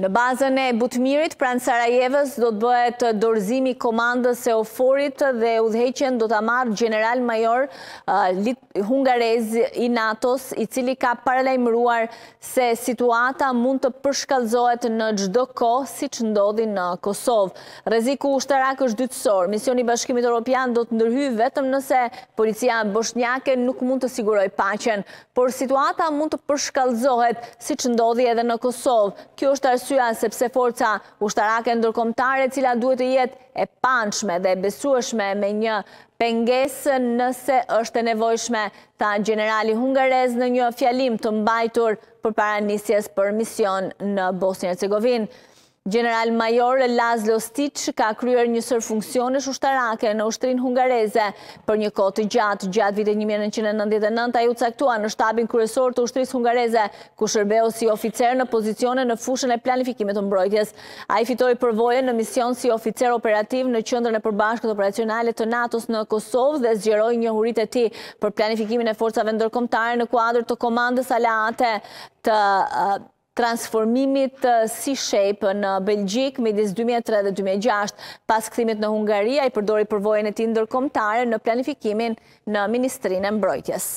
Në bazën e Butmirit, pranë Sarajevës do të bëhet dorëzimi komandës e oforit dhe udheqen do të amarë general major uh, hungarez i Natos, i cili ka paralajmëruar se situata mund të përshkallzohet në gjdo ko si që ndodhi në Kosovë. Reziku u shtarak është dytësor, misioni bashkimit Europian do të ndërhy vetëm nëse policia bëshnjake nuk mund të siguroj pachen, por situata mund të përshkallzohet si që ndodhi edhe në Kosovë. Kjo është arsë arsua sepse forca ushtarake ndërkomtare cila duhet të jetë e panqme dhe besueshme me një pengesë nëse është e nevojshme tha generali hungarez në një fjalim të mbajtur për paranisjes për mision në Bosnjë-Cegovinë. General Major Laszlo Lostic ka kryer një sër funksione shushtarake në ushtrin hungareze. Për një kote gjatë, gjatë vite 1999, a ju caktua në shtabin kërësor të ushtris hungareze, ku shërbeo si oficer në pozicione në fushën e planifikimet të mbrojtjes. A i fitoj përvoje në mision si oficer operativ në qëndrën e përbashkët operacionale të Natos në Kosovë dhe zgjeroj një hurit e ti për planifikimin e forcave ndërkomtare në kuadrë të komandës alate të transformimit eh, si shape në Belgjik midis 2003 dhe 2006 pas këthimit në Hungaria i përdori përvojën e ti ndërkomtare në planifikimin në Ministrinë e Mbrojtjes.